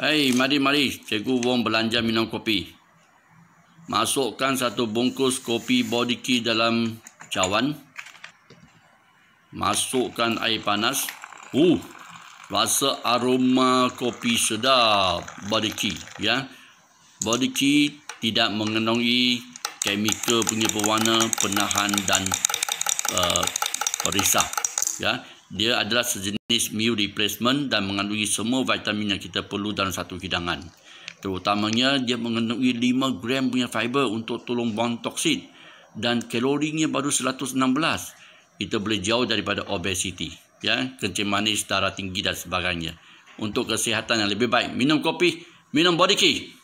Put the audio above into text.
Hei, mari-mari. Cikgu Wong belanja minum kopi. Masukkan satu bungkus kopi body dalam cawan. Masukkan air panas. Uh, rasa aroma kopi sedap body Ya. Body tidak mengenungi kimia punya pewarna penahan dan uh, perisah. Ya. Dia adalah sejenis meal replacement dan mengandungi semua vitamin yang kita perlu dalam satu hidangan. Terutamanya dia mengandungi 5 gram punya fiber untuk tolong buang toksin dan kalorinya baru 116. Kita boleh jauh daripada obesiti, ya, kencing manis, darah tinggi dan sebagainya. Untuk kesihatan yang lebih baik, minum kopi, minum body key.